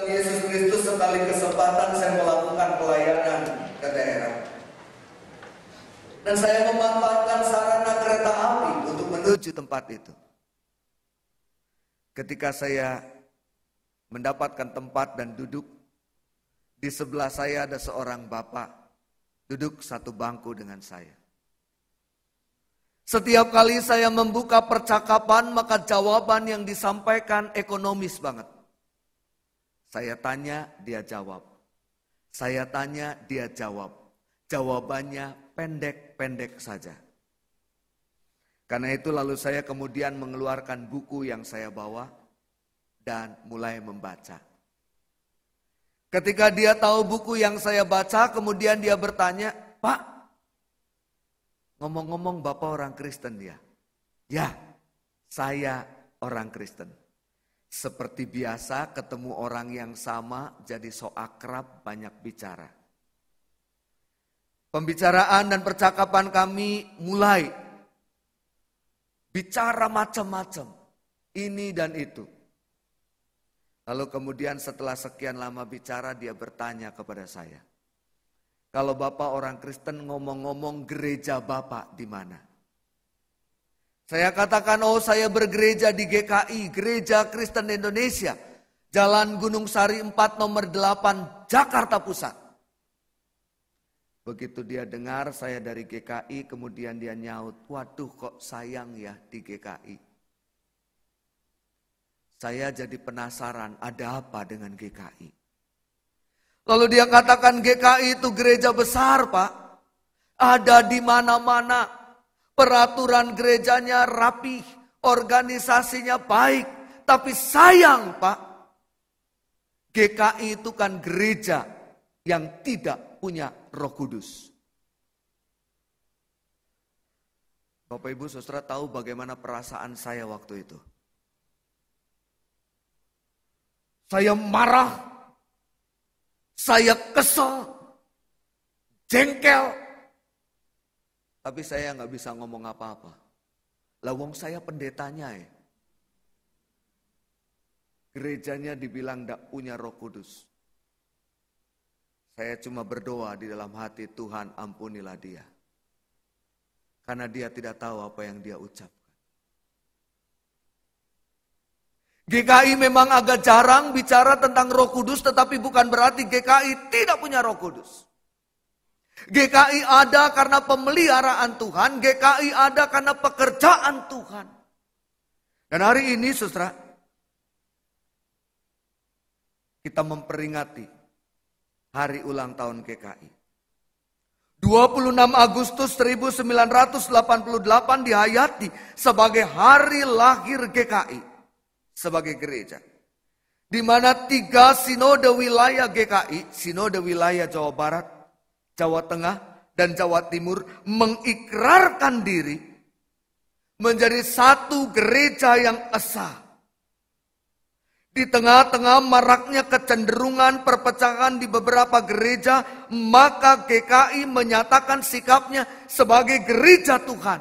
Tuhan Yesus Kristus sekali kesempatan saya melakukan pelayanan ke daerah. Dan saya memanfaatkan sarana kereta api untuk menuju tempat itu. Ketika saya mendapatkan tempat dan duduk, di sebelah saya ada seorang bapak duduk satu bangku dengan saya. Setiap kali saya membuka percakapan, maka jawaban yang disampaikan ekonomis banget. Saya tanya, dia jawab. Saya tanya, dia jawab. Jawabannya pendek-pendek saja. Karena itu lalu saya kemudian mengeluarkan buku yang saya bawa dan mulai membaca. Ketika dia tahu buku yang saya baca, kemudian dia bertanya, "Pak, ngomong-ngomong Bapak orang Kristen dia? Ya? "Ya, saya orang Kristen." Seperti biasa ketemu orang yang sama jadi so akrab banyak bicara. Pembicaraan dan percakapan kami mulai bicara macam-macam ini dan itu. Lalu kemudian setelah sekian lama bicara dia bertanya kepada saya. Kalau Bapak orang Kristen ngomong-ngomong gereja Bapak di mana? Saya katakan, oh saya bergereja di GKI, Gereja Kristen Indonesia. Jalan Gunung Sari 4 nomor 8, Jakarta Pusat. Begitu dia dengar saya dari GKI, kemudian dia nyaut. Waduh kok sayang ya di GKI. Saya jadi penasaran ada apa dengan GKI. Lalu dia katakan GKI itu gereja besar pak. Ada di mana-mana. Peraturan gerejanya rapih, organisasinya baik. Tapi sayang Pak, GKI itu kan gereja yang tidak punya roh kudus. Bapak Ibu Saudara tahu bagaimana perasaan saya waktu itu. Saya marah, saya kesel, jengkel, tapi saya nggak bisa ngomong apa-apa. Lawong saya pendetanya ya. Gerejanya dibilang tidak punya roh kudus. Saya cuma berdoa di dalam hati Tuhan ampunilah dia. Karena dia tidak tahu apa yang dia ucapkan. GKI memang agak jarang bicara tentang Roh Kudus, tetapi bukan berarti GKI tidak punya Roh Kudus. GKI ada karena pemeliharaan Tuhan, GKI ada karena pekerjaan Tuhan. Dan hari ini saudara, kita memperingati hari ulang tahun GKI. 26 Agustus 1988 dihayati sebagai hari lahir GKI sebagai gereja. Di mana tiga sinode wilayah GKI, sinode wilayah Jawa Barat, Jawa Tengah dan Jawa Timur mengikrarkan diri menjadi satu gereja yang esa. Di tengah-tengah maraknya kecenderungan perpecahan di beberapa gereja, maka GKI menyatakan sikapnya sebagai gereja Tuhan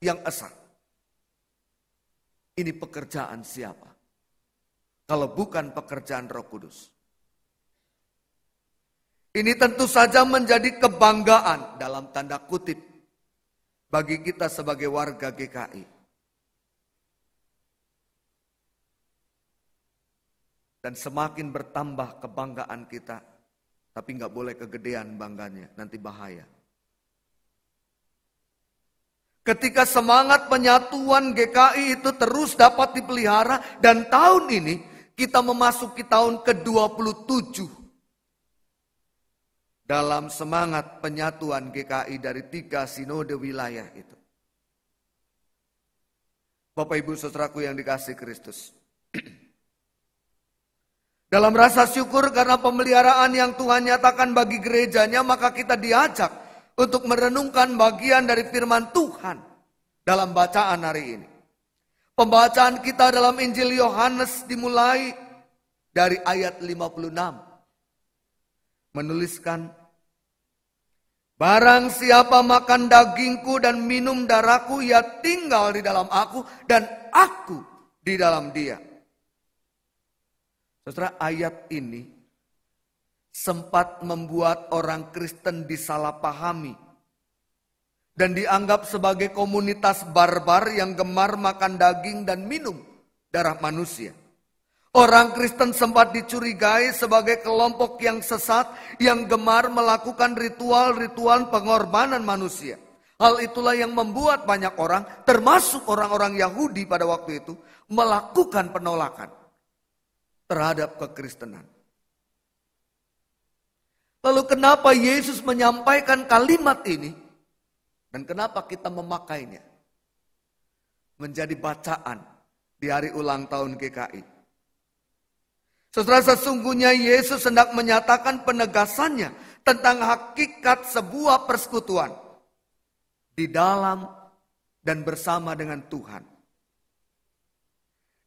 yang esa. Ini pekerjaan siapa? Kalau bukan pekerjaan Roh Kudus. Ini tentu saja menjadi kebanggaan dalam tanda kutip bagi kita sebagai warga GKI. Dan semakin bertambah kebanggaan kita, tapi nggak boleh kegedean bangganya, nanti bahaya. Ketika semangat penyatuan GKI itu terus dapat dipelihara dan tahun ini kita memasuki tahun ke-27 dalam semangat penyatuan GKI dari tiga sinode wilayah itu. Bapak Ibu saudaraku yang dikasih Kristus. Dalam rasa syukur karena pemeliharaan yang Tuhan nyatakan bagi gerejanya, maka kita diajak untuk merenungkan bagian dari firman Tuhan dalam bacaan hari ini. Pembacaan kita dalam Injil Yohanes dimulai dari ayat 56. Menuliskan Barang siapa makan dagingku dan minum darahku, ia tinggal di dalam aku dan aku di dalam dia. Saudara, ayat ini sempat membuat orang Kristen disalahpahami dan dianggap sebagai komunitas barbar yang gemar makan daging dan minum darah manusia. Orang Kristen sempat dicurigai sebagai kelompok yang sesat yang gemar melakukan ritual-ritual pengorbanan manusia. Hal itulah yang membuat banyak orang, termasuk orang-orang Yahudi pada waktu itu, melakukan penolakan terhadap kekristenan. Lalu kenapa Yesus menyampaikan kalimat ini? Dan kenapa kita memakainya? Menjadi bacaan di hari ulang tahun GKI. Saudara sesungguhnya Yesus hendak menyatakan penegasannya tentang hakikat sebuah persekutuan di dalam dan bersama dengan Tuhan.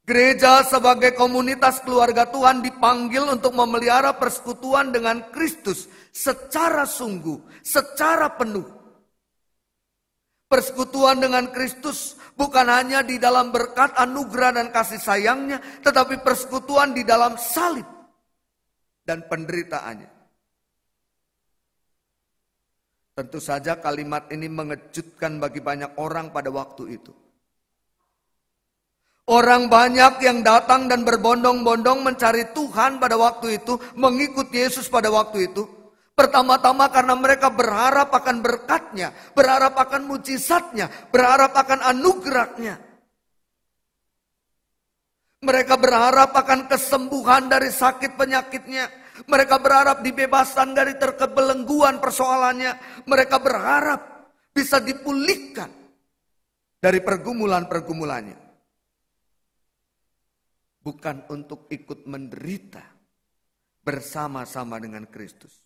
Gereja sebagai komunitas keluarga Tuhan dipanggil untuk memelihara persekutuan dengan Kristus secara sungguh, secara penuh Persekutuan dengan Kristus bukan hanya di dalam berkat anugerah dan kasih sayangnya, tetapi persekutuan di dalam salib dan penderitaannya. Tentu saja kalimat ini mengejutkan bagi banyak orang pada waktu itu. Orang banyak yang datang dan berbondong-bondong mencari Tuhan pada waktu itu, mengikut Yesus pada waktu itu, Pertama-tama karena mereka berharap akan berkatnya, berharap akan mujizatnya, berharap akan anugerahnya. Mereka berharap akan kesembuhan dari sakit penyakitnya. Mereka berharap dibebaskan dari terkebelengguan persoalannya. Mereka berharap bisa dipulihkan dari pergumulan-pergumulannya. Bukan untuk ikut menderita bersama-sama dengan Kristus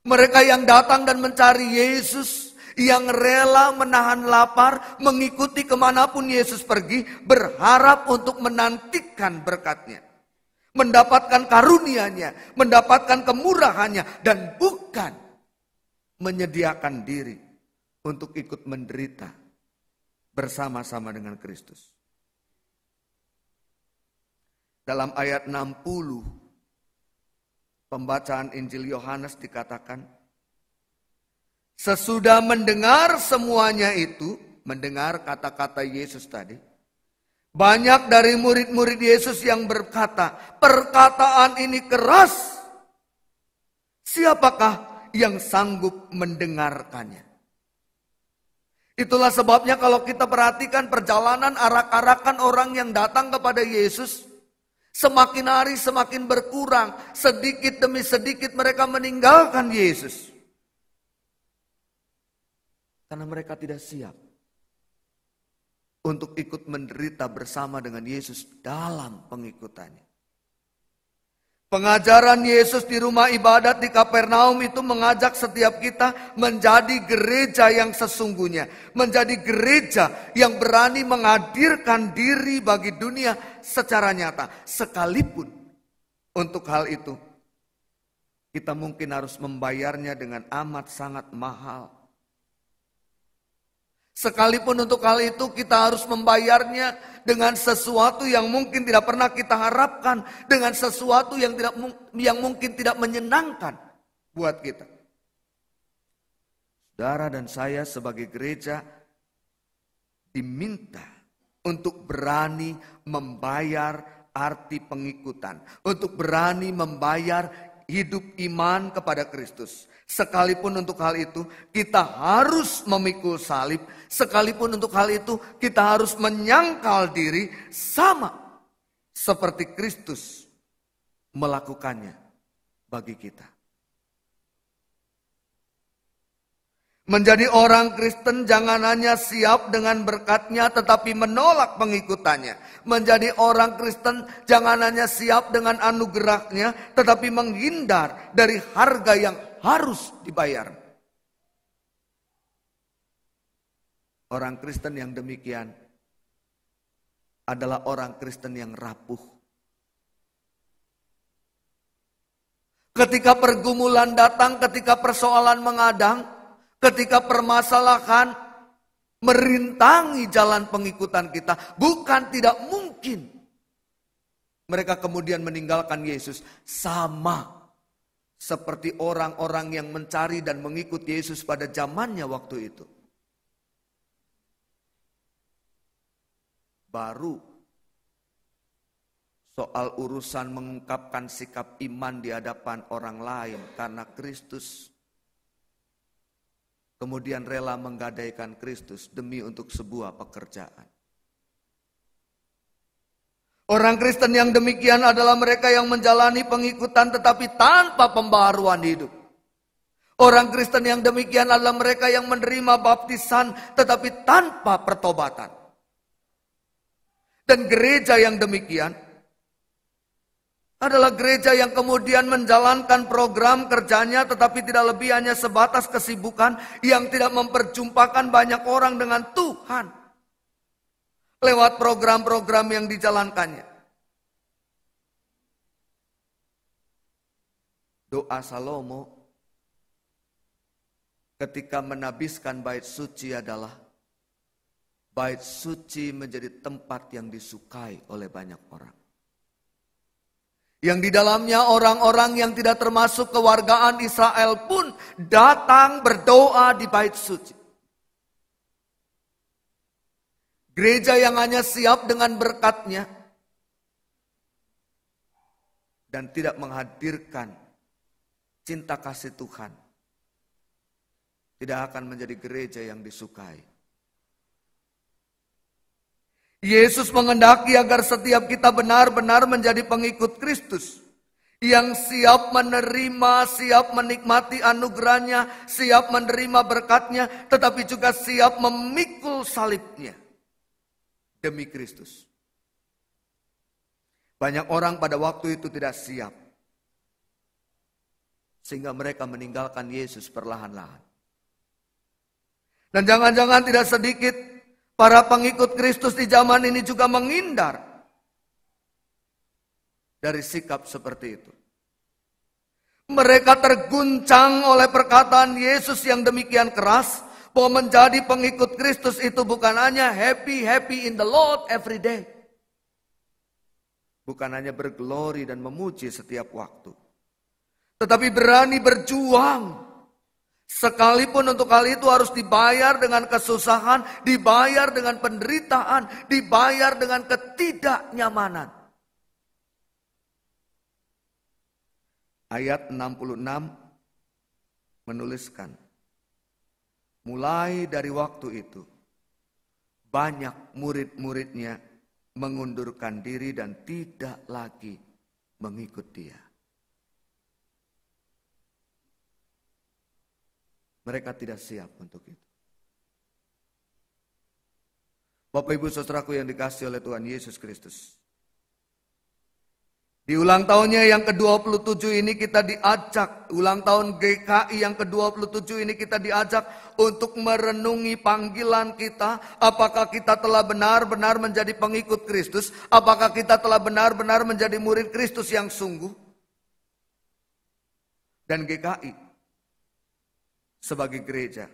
mereka yang datang dan mencari Yesus, yang rela menahan lapar, mengikuti kemanapun Yesus pergi, berharap untuk menantikan berkatnya. Mendapatkan karunianya, mendapatkan kemurahannya, dan bukan menyediakan diri untuk ikut menderita bersama-sama dengan Kristus. Dalam ayat 60 pembacaan Injil Yohanes dikatakan, sesudah mendengar semuanya itu, mendengar kata-kata Yesus tadi, banyak dari murid-murid Yesus yang berkata, "Perkataan ini keras. Siapakah yang sanggup mendengarkannya?" Itulah sebabnya kalau kita perhatikan perjalanan arak-arakan orang yang datang kepada Yesus, Semakin hari semakin berkurang, sedikit demi sedikit mereka meninggalkan Yesus. Karena mereka tidak siap untuk ikut menderita bersama dengan Yesus dalam pengikutannya. Pengajaran Yesus di rumah ibadat di Kapernaum itu mengajak setiap kita menjadi gereja yang sesungguhnya, menjadi gereja yang berani menghadirkan diri bagi dunia secara nyata, sekalipun untuk hal itu kita mungkin harus membayarnya dengan amat sangat mahal. Sekalipun untuk hal itu kita harus membayarnya dengan sesuatu yang mungkin tidak pernah kita harapkan, dengan sesuatu yang tidak yang mungkin tidak menyenangkan buat kita. Saudara dan saya sebagai gereja diminta untuk berani membayar arti pengikutan, untuk berani membayar hidup iman kepada Kristus. Sekalipun untuk hal itu kita harus memikul salib, sekalipun untuk hal itu kita harus menyangkal diri sama seperti Kristus melakukannya bagi kita. Menjadi orang Kristen jangan hanya siap dengan berkatnya tetapi menolak pengikutannya. Menjadi orang Kristen jangan hanya siap dengan anugerahnya tetapi menghindar dari harga yang harus dibayar. Orang Kristen yang demikian adalah orang Kristen yang rapuh. Ketika pergumulan datang, ketika persoalan mengadang, ketika permasalahan merintangi jalan pengikutan kita, bukan tidak mungkin mereka kemudian meninggalkan Yesus sama seperti orang-orang yang mencari dan mengikut Yesus pada zamannya waktu itu. Baru soal urusan mengungkapkan sikap iman di hadapan orang lain karena Kristus kemudian rela menggadaikan Kristus demi untuk sebuah pekerjaan. Orang Kristen yang demikian adalah mereka yang menjalani pengikutan tetapi tanpa pembaharuan hidup. Orang Kristen yang demikian adalah mereka yang menerima baptisan tetapi tanpa pertobatan. Dan gereja yang demikian adalah gereja yang kemudian menjalankan program kerjanya tetapi tidak lebih hanya sebatas kesibukan yang tidak memperjumpakan banyak orang dengan Tuhan lewat program-program yang dijalankannya. Doa Salomo ketika menabiskan bait suci adalah bait suci menjadi tempat yang disukai oleh banyak orang. Yang di dalamnya orang-orang yang tidak termasuk kewargaan Israel pun datang berdoa di bait suci. Gereja yang hanya siap dengan berkatnya dan tidak menghadirkan cinta kasih Tuhan tidak akan menjadi gereja yang disukai. Yesus mengendaki agar setiap kita benar-benar menjadi pengikut Kristus yang siap menerima, siap menikmati anugerahnya, siap menerima berkatnya, tetapi juga siap memikul salibnya demi Kristus. Banyak orang pada waktu itu tidak siap. Sehingga mereka meninggalkan Yesus perlahan-lahan. Dan jangan-jangan tidak sedikit para pengikut Kristus di zaman ini juga menghindar dari sikap seperti itu. Mereka terguncang oleh perkataan Yesus yang demikian keras, bahwa menjadi pengikut Kristus itu bukan hanya happy-happy in the Lord every day. Bukan hanya berglori dan memuji setiap waktu. Tetapi berani berjuang. Sekalipun untuk hal itu harus dibayar dengan kesusahan, dibayar dengan penderitaan, dibayar dengan ketidaknyamanan. Ayat 66 menuliskan, Mulai dari waktu itu, banyak murid-muridnya mengundurkan diri dan tidak lagi mengikut dia. Mereka tidak siap untuk itu. Bapak Ibu saudaraku yang dikasih oleh Tuhan Yesus Kristus. Di ulang tahunnya yang ke-27 ini kita diajak, ulang tahun GKI yang ke-27 ini kita diajak untuk merenungi panggilan kita, apakah kita telah benar-benar menjadi pengikut Kristus, apakah kita telah benar-benar menjadi murid Kristus yang sungguh. Dan GKI sebagai gereja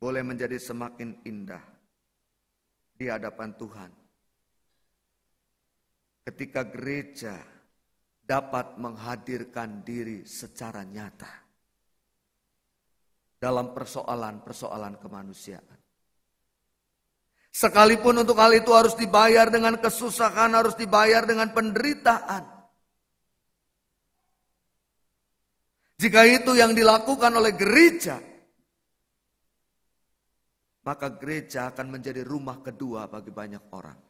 boleh menjadi semakin indah di hadapan Tuhan ketika gereja dapat menghadirkan diri secara nyata dalam persoalan-persoalan kemanusiaan. Sekalipun untuk hal itu harus dibayar dengan kesusahan, harus dibayar dengan penderitaan. Jika itu yang dilakukan oleh gereja, maka gereja akan menjadi rumah kedua bagi banyak orang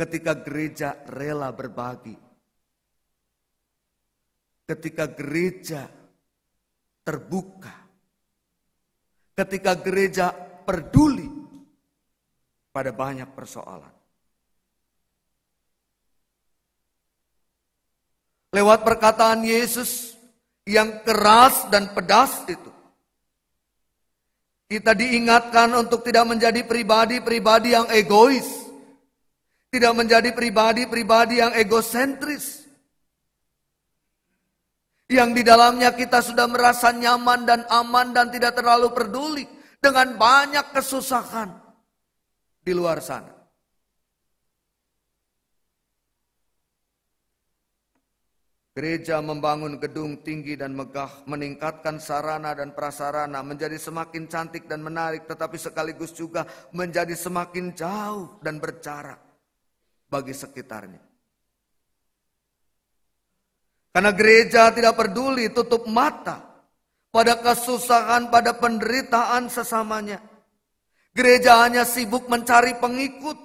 ketika gereja rela berbagi, ketika gereja terbuka, ketika gereja peduli pada banyak persoalan. Lewat perkataan Yesus yang keras dan pedas itu, kita diingatkan untuk tidak menjadi pribadi-pribadi yang egois, tidak menjadi pribadi-pribadi yang egosentris. Yang di dalamnya kita sudah merasa nyaman dan aman dan tidak terlalu peduli dengan banyak kesusahan di luar sana. Gereja membangun gedung tinggi dan megah, meningkatkan sarana dan prasarana, menjadi semakin cantik dan menarik, tetapi sekaligus juga menjadi semakin jauh dan berjarak bagi sekitarnya. Karena gereja tidak peduli tutup mata pada kesusahan, pada penderitaan sesamanya. Gereja hanya sibuk mencari pengikut.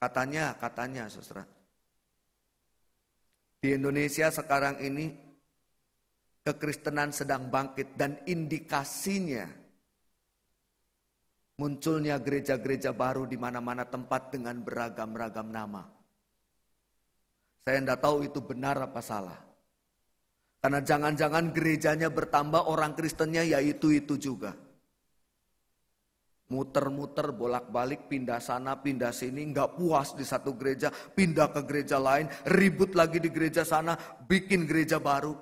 Katanya, katanya saudara. Di Indonesia sekarang ini kekristenan sedang bangkit dan indikasinya Munculnya gereja-gereja baru di mana-mana tempat dengan beragam-ragam nama. Saya tidak tahu itu benar apa salah. Karena jangan-jangan gerejanya bertambah orang Kristennya ya itu itu juga. Muter-muter bolak-balik pindah sana pindah sini nggak puas di satu gereja pindah ke gereja lain ribut lagi di gereja sana bikin gereja baru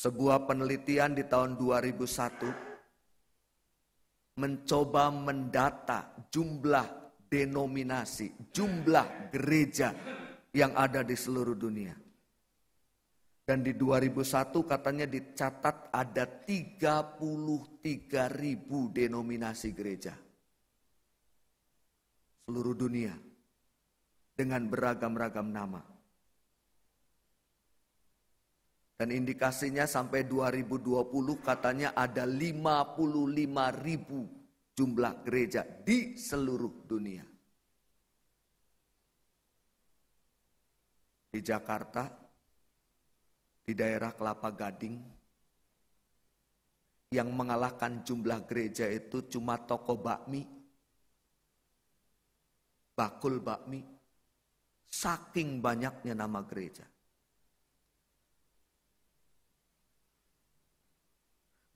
Sebuah penelitian di tahun 2001 mencoba mendata jumlah denominasi, jumlah gereja yang ada di seluruh dunia. Dan di 2001 katanya dicatat ada 33 ribu denominasi gereja. Seluruh dunia. Dengan beragam-ragam nama. Dan indikasinya sampai 2020 katanya ada 55 ribu jumlah gereja di seluruh dunia. Di Jakarta, di daerah Kelapa Gading, yang mengalahkan jumlah gereja itu cuma toko bakmi, bakul bakmi, saking banyaknya nama gereja.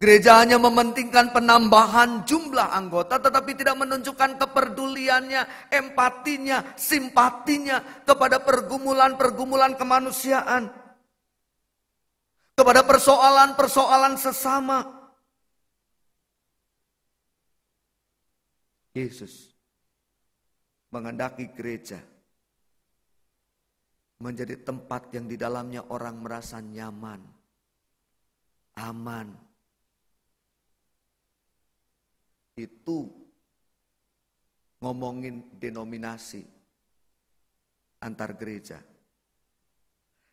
Gereja hanya mementingkan penambahan jumlah anggota, tetapi tidak menunjukkan kepeduliannya, empatinya, simpatinya kepada pergumulan-pergumulan kemanusiaan, kepada persoalan-persoalan sesama. Yesus menghendaki gereja menjadi tempat yang di dalamnya orang merasa nyaman, aman, itu ngomongin denominasi antar gereja.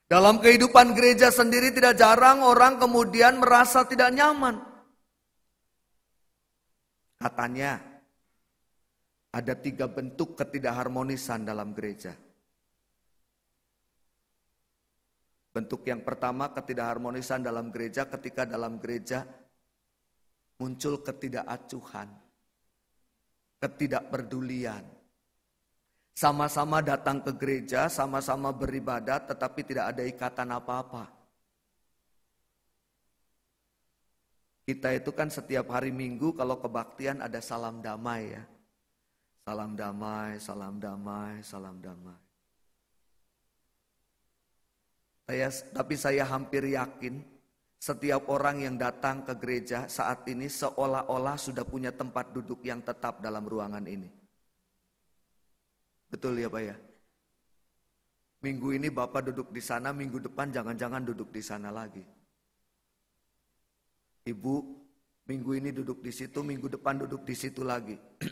Dalam kehidupan gereja sendiri tidak jarang orang kemudian merasa tidak nyaman. Katanya ada tiga bentuk ketidakharmonisan dalam gereja. Bentuk yang pertama ketidakharmonisan dalam gereja ketika dalam gereja muncul ketidakacuhan, ketidakpedulian. Sama-sama datang ke gereja, sama-sama beribadat, tetapi tidak ada ikatan apa-apa. Kita itu kan setiap hari Minggu kalau kebaktian ada salam damai ya. Salam damai, salam damai, salam damai. Saya, tapi saya hampir yakin setiap orang yang datang ke gereja saat ini seolah-olah sudah punya tempat duduk yang tetap dalam ruangan ini. Betul ya Pak ya? Minggu ini Bapak duduk di sana, minggu depan jangan-jangan duduk di sana lagi. Ibu, minggu ini duduk di situ, minggu depan duduk di situ lagi.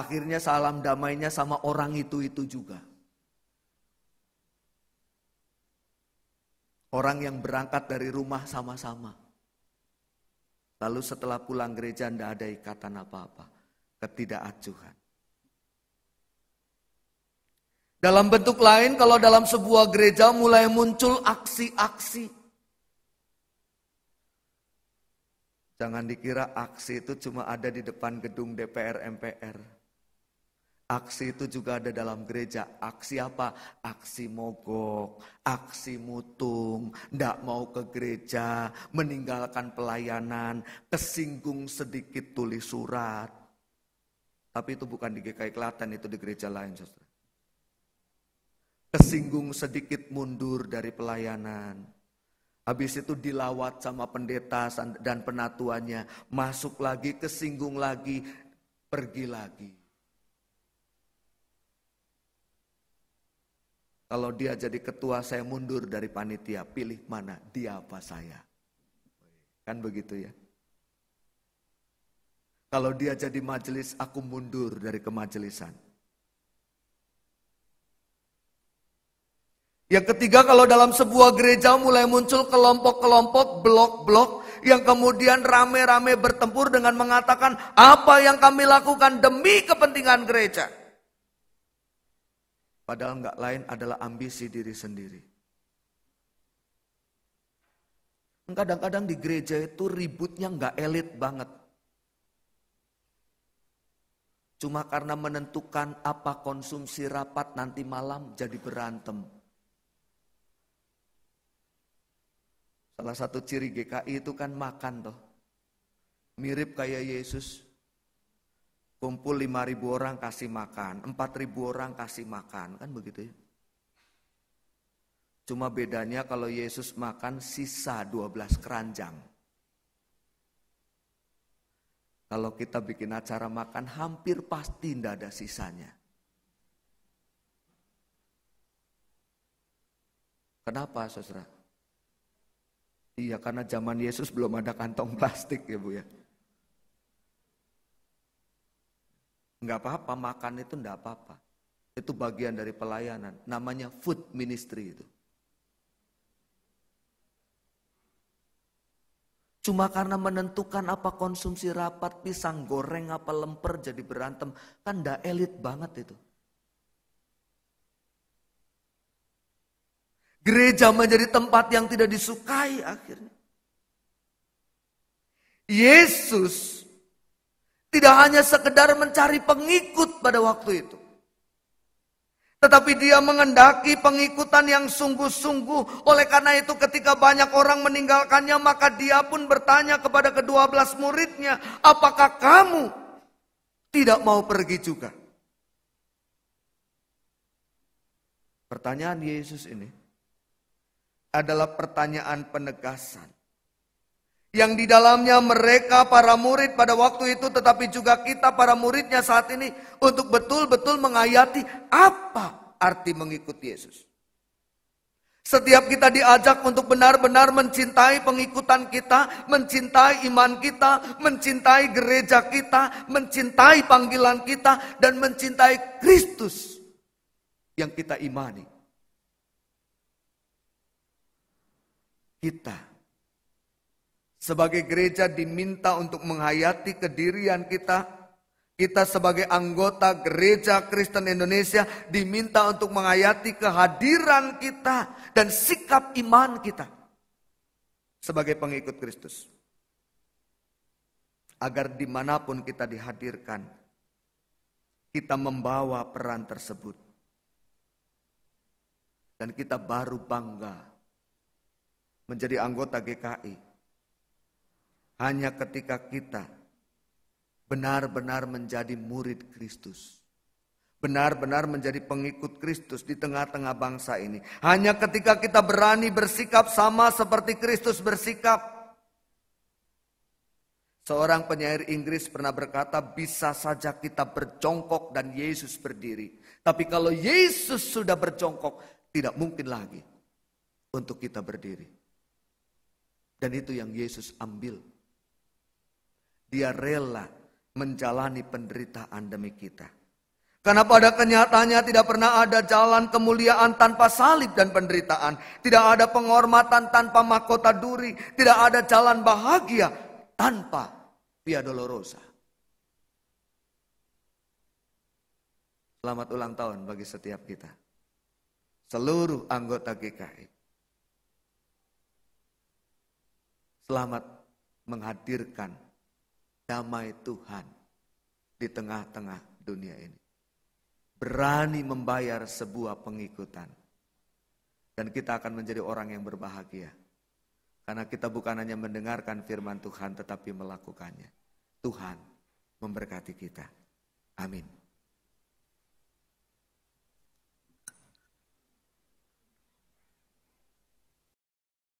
Akhirnya salam damainya sama orang itu-itu juga. Orang yang berangkat dari rumah sama-sama. Lalu setelah pulang gereja tidak ada ikatan apa-apa. Ketidakacuhan. Dalam bentuk lain kalau dalam sebuah gereja mulai muncul aksi-aksi. Jangan dikira aksi itu cuma ada di depan gedung DPR MPR. Aksi itu juga ada dalam gereja. Aksi apa? Aksi mogok, aksi mutung, ndak mau ke gereja, meninggalkan pelayanan, kesinggung sedikit tulis surat. Tapi itu bukan di GKI Klaten, itu di gereja lain, saudara. Kesinggung sedikit mundur dari pelayanan. Habis itu dilawat sama pendeta dan penatuannya. Masuk lagi, kesinggung lagi, pergi lagi. Kalau dia jadi ketua, saya mundur dari panitia. Pilih mana, dia apa saya. Kan begitu ya. Kalau dia jadi majelis, aku mundur dari kemajelisan. Yang ketiga, kalau dalam sebuah gereja mulai muncul kelompok-kelompok, blok-blok yang kemudian rame-rame bertempur dengan mengatakan apa yang kami lakukan demi kepentingan gereja padahal nggak lain adalah ambisi diri sendiri. Kadang-kadang di gereja itu ributnya nggak elit banget. Cuma karena menentukan apa konsumsi rapat nanti malam jadi berantem. Salah satu ciri GKI itu kan makan toh. Mirip kayak Yesus Kumpul 5.000 orang kasih makan, 4.000 orang kasih makan, kan begitu ya. Cuma bedanya kalau Yesus makan sisa 12 keranjang. Kalau kita bikin acara makan hampir pasti tidak ada sisanya. Kenapa saudara? Iya karena zaman Yesus belum ada kantong plastik ya bu ya. Enggak apa-apa, makan itu enggak apa-apa. Itu bagian dari pelayanan. Namanya food ministry itu. Cuma karena menentukan apa konsumsi rapat, pisang goreng, apa lemper jadi berantem. Kan enggak elit banget itu. Gereja menjadi tempat yang tidak disukai akhirnya. Yesus tidak hanya sekedar mencari pengikut pada waktu itu. Tetapi dia mengendaki pengikutan yang sungguh-sungguh. Oleh karena itu ketika banyak orang meninggalkannya maka dia pun bertanya kepada kedua belas muridnya. Apakah kamu tidak mau pergi juga? Pertanyaan Yesus ini adalah pertanyaan penegasan yang di dalamnya mereka para murid pada waktu itu tetapi juga kita para muridnya saat ini untuk betul-betul menghayati apa arti mengikuti Yesus. Setiap kita diajak untuk benar-benar mencintai pengikutan kita, mencintai iman kita, mencintai gereja kita, mencintai panggilan kita dan mencintai Kristus yang kita imani. Kita sebagai gereja diminta untuk menghayati kedirian kita. Kita sebagai anggota gereja Kristen Indonesia diminta untuk menghayati kehadiran kita dan sikap iman kita sebagai pengikut Kristus. Agar dimanapun kita dihadirkan, kita membawa peran tersebut. Dan kita baru bangga menjadi anggota GKI hanya ketika kita benar-benar menjadi murid Kristus. Benar-benar menjadi pengikut Kristus di tengah-tengah bangsa ini. Hanya ketika kita berani bersikap sama seperti Kristus bersikap. Seorang penyair Inggris pernah berkata, "Bisa saja kita berjongkok dan Yesus berdiri, tapi kalau Yesus sudah berjongkok, tidak mungkin lagi untuk kita berdiri." Dan itu yang Yesus ambil dia rela menjalani penderitaan demi kita. Karena pada kenyataannya tidak pernah ada jalan kemuliaan tanpa salib dan penderitaan. Tidak ada penghormatan tanpa mahkota duri. Tidak ada jalan bahagia tanpa Via Dolorosa. Selamat ulang tahun bagi setiap kita. Seluruh anggota GKI. Selamat menghadirkan damai Tuhan di tengah-tengah dunia ini. Berani membayar sebuah pengikutan. Dan kita akan menjadi orang yang berbahagia. Karena kita bukan hanya mendengarkan firman Tuhan tetapi melakukannya. Tuhan memberkati kita. Amin.